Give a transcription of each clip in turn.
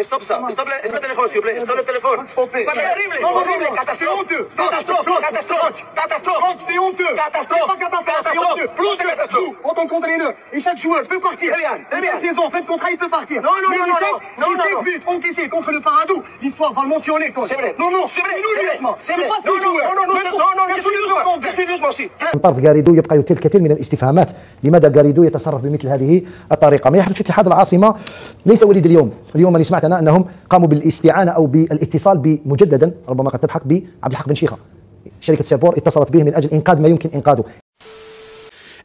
Stop ça. Stop le, stop le téléphone, s'il vous plaît. Stop le téléphone. Stopper. C'est horrible. Non, horrible. Catastrophe. Honteux. Catastrophe. Catastrophe. Catastrophe. C'est honteux. Catastrophe. Catastrophe. Plus de catastrophe. On t'en compte les nœuds. Et chaque joueur peut partir. Très bien. Très bien. Saison, faites contrat, il peut partir. Non, non, non, non. Non, non, non. but encaissé contre le Paradou. L'histoire va le mentionner, toi. C'est vrai. Non, non. C'est vrai. Nous, C'est vrai. Non, non, non, non, non. سيريوزمون سيريوزمون سي من طرف غاريدو يبقى يثير الكثير من الاستفهامات لماذا غاريدو يتصرف بمثل هذه الطريقه ما يحدث في اتحاد العاصمه ليس وليد اليوم اليوم انا سمعت سمعتنا انهم قاموا بالاستعانه او بالاتصال مجددا ربما قد تضحك بعبد الحق بن شيخه شركه سيربور اتصلت به من اجل انقاذ ما يمكن انقاذه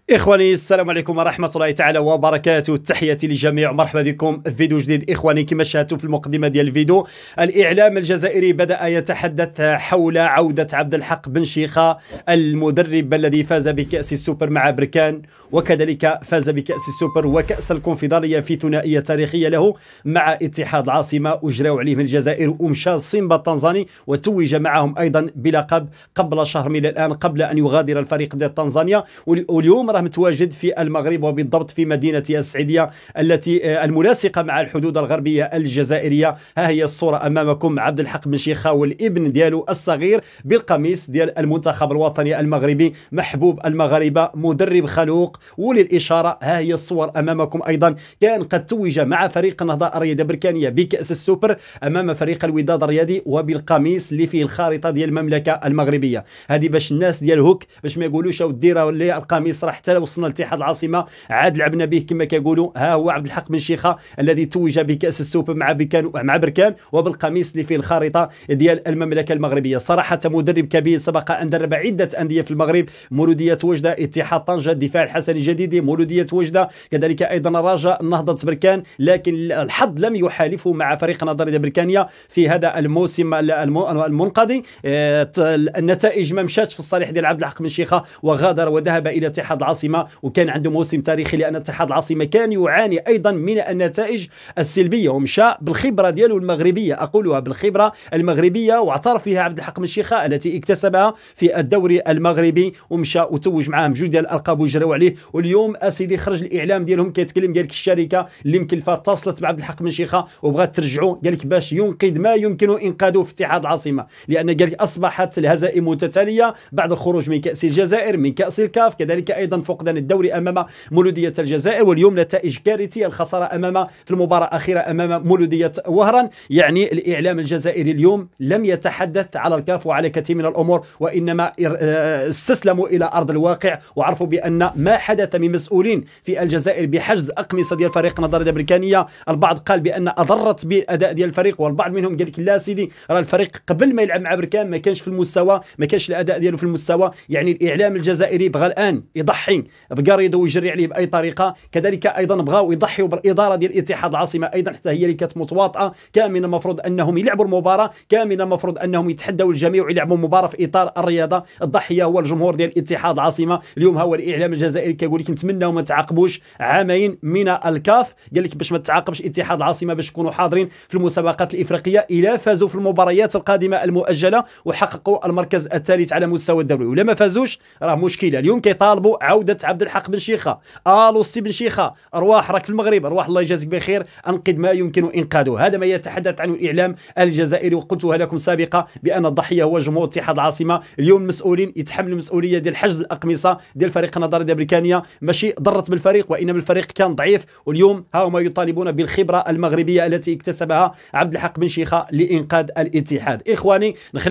اخواني السلام عليكم ورحمه الله تعالى وبركاته تحياتي للجميع مرحبا بكم في فيديو جديد اخواني كما شاهدتوا في المقدمه ديال الفيديو الاعلام الجزائري بدا يتحدث حول عوده عبد الحق بن شيخه المدرب الذي فاز بكاس السوبر مع بركان وكذلك فاز بكاس السوبر وكاس الكونفدراليه في ثنائيه تاريخيه له مع اتحاد العاصمه اجروا عليه من الجزائر ومشى سيمبا التنزاني وتوج معهم ايضا بلقب قبل شهر من الان قبل ان يغادر الفريق ديال تنزانيا واليوم راه متواجد في المغرب وبالضبط في مدينة السعيدية التي آه، الملاصقة مع الحدود الغربية الجزائرية ها هي الصورة أمامكم عبد الحق بن شيخه والابن ديالو الصغير بالقميص ديال المنتخب الوطني المغربي محبوب المغاربة مدرب خلوق وللإشارة ها هي الصور أمامكم أيضا كان قد توج مع فريق النهضة الرياضية البركانية بكأس السوبر أمام فريق الوداد الرياضي وبالقميص اللي فيه الخارطة ديال المملكة المغربية هذه باش الناس ديال هوك باش ما يقولوش أو دير القميص راح حتى وصلنا لاتحاد العاصمه عاد لعبنا به كما كيقولوا ها هو عبد الحق بن شيخه الذي توج بكاس السوبر مع بكان مع بركان وبالقميص اللي فيه الخارطه ديال المملكه المغربيه صراحه مدرب كبير سبق ان درب عده انديه في المغرب مولوديه وجده اتحاد طنجه الدفاع الحسني الجديد مولوديه وجده كذلك ايضا الرجاء نهضه بركان لكن الحظ لم يحالفه مع فريق نظريه بركانيه في هذا الموسم المنقضي آه، النتائج ما مشاتش في الصالح ديال عبد الحق بن شيخه وغادر وذهب الى اتحاد العاصمه العاصمه وكان عنده موسم تاريخي لان اتحاد العاصمه كان يعاني ايضا من النتائج السلبيه ومشى بالخبره ديالو المغربيه اقولها بالخبره المغربيه واعترف فيها عبد الحق مشيخه التي اكتسبها في الدوري المغربي ومشى وتوج معاهم بجوج ديال الالقاب وجراو عليه واليوم اسيدي خرج الاعلام ديالهم كيتكلم قال لك الشركه اللي مكلفه اتصلت بعبد الحق مشيخه وبغات ترجعوا قال لك باش ينقذ ما يمكن انقاذه في اتحاد العاصمه لان قال لك اصبحت الهزائم متتاليه بعد الخروج من كاس الجزائر من كاس الكاف كذلك ايضا فقدان الدوري امام مولوديه الجزائر واليوم نتائج كارثيه الخساره امام في المباراه الاخيره امام مولوديه وهران يعني الاعلام الجزائري اليوم لم يتحدث على الكاف وعلى كثير من الامور وانما آه، استسلموا الى ارض الواقع وعرفوا بان ما حدث من مسؤولين في الجزائر بحجز اقمصه ديال فريق النظريه الامريكانيه البعض قال بان اضرت بالاداء ديال الفريق والبعض منهم قال لك لا سيدي راه الفريق قبل ما يلعب مع بركان ما كانش في المستوى ما كانش الاداء ديالو في المستوى يعني الاعلام الجزائري بغى الان يضحي العاصمي بقى يدو يجري عليه باي طريقه كذلك ايضا بغاو يضحيوا بالاداره ديال اتحاد العاصمه ايضا حتى هي اللي كانت متواطئه كان من المفروض انهم يلعبوا المباراه كان من المفروض انهم يتحدوا الجميع ويلعبوا مباراه في اطار الرياضه الضحيه هو الجمهور ديال اتحاد العاصمه اليوم هو الاعلام الجزائري كيقول لك نتمنى ما تعاقبوش عامين من الكاف قال لك باش ما تعاقبش اتحاد العاصمه باش يكونوا حاضرين في المسابقات الافريقيه الى فازوا في المباريات القادمه المؤجله وحققوا المركز الثالث على مستوى الدوري ولا ما فازوش راه مشكله اليوم كيطالبوا عوده عبد الحق بن شيخه ال سي بن شيخه ارواح راك في المغرب ارواح الله يجازيك بخير انقذ ما يمكن انقاذه هذا ما يتحدث عنه الاعلام الجزائري وقلتها لكم سابقا بان الضحيه هو جمهور اتحاد العاصمه اليوم المسؤولين يتحملوا المسؤوليه ديال حجز الاقمصه ديال فريق ديال البريطانيه ماشي ضرت بالفريق وانما الفريق كان ضعيف واليوم ها هما يطالبون بالخبره المغربيه التي اكتسبها عبد الحق بن شيخه لانقاذ الاتحاد اخواني